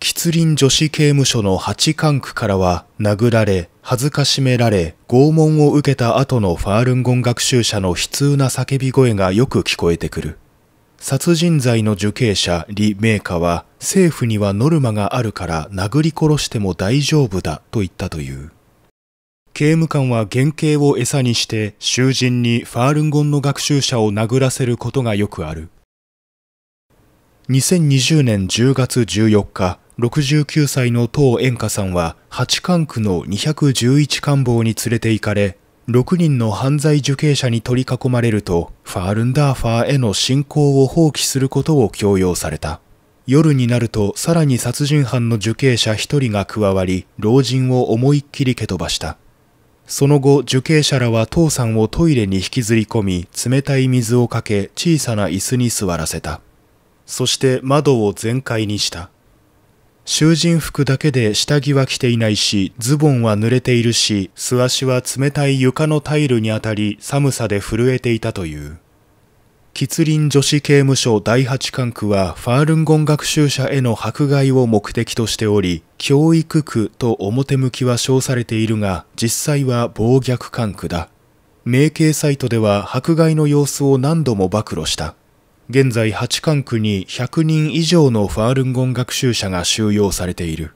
吉林女子刑務所の八管区からは殴られ、恥められ、拷問を受けた後のファールンゴン学習者の悲痛な叫び声がよく聞こえてくる。殺人罪の受刑者李明華は政府にはノルマがあるから殴り殺しても大丈夫だと言ったという。刑務官は原刑を餌にして囚人にファールンゴンの学習者を殴らせることがよくある。2020年10月14日、69歳の唐円華さんは八冠区の211官房に連れて行かれ、6人の犯罪受刑者に取り囲まれると、ファールンダーファーへの信仰を放棄することを強要された。夜になるとさらに殺人犯の受刑者1人が加わり、老人を思いっきり蹴飛ばした。その後、受刑者らは父さんをトイレに引きずり込み、冷たい水をかけ、小さな椅子に座らせた。そして窓を全開にした。囚人服だけで下着は着ていないし、ズボンは濡れているし、素足は冷たい床のタイルに当たり寒さで震えていたという。吉林女子刑務所第8管区はファールンゴン学習者への迫害を目的としており、教育区と表向きは称されているが、実際は暴虐管区だ。名刑サイトでは迫害の様子を何度も暴露した。現在八管区に100人以上のファールンゴン学習者が収容されている。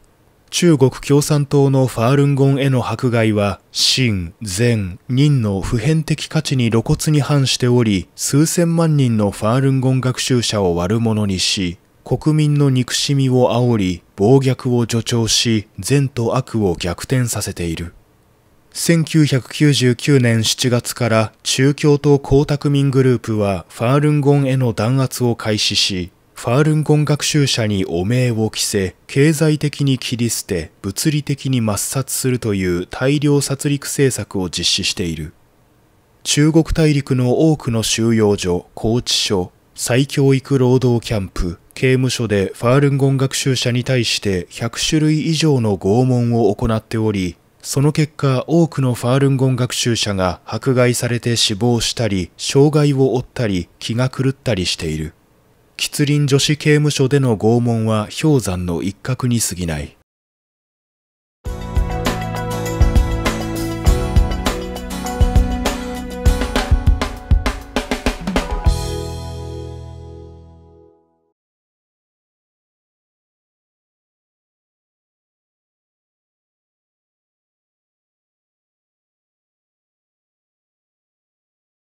中国共産党のファールンゴンへの迫害は、真、善、人の普遍的価値に露骨に反しており、数千万人のファールンゴン学習者を悪者にし、国民の憎しみを煽り、暴虐を助長し、善と悪を逆転させている。1999年7月から中共と江沢民グループはファールンゴンへの弾圧を開始し、ファールンゴン学習者に汚名を着せ、経済的に切り捨て、物理的に抹殺するという大量殺戮政策を実施している。中国大陸の多くの収容所、拘置所、再教育労働キャンプ、刑務所でファールンゴン学習者に対して100種類以上の拷問を行っており、その結果、多くのファールンゴン学習者が迫害されて死亡したり、障害を負ったり、気が狂ったりしている。吉林女子刑務所での拷問は氷山の一角に過ぎない。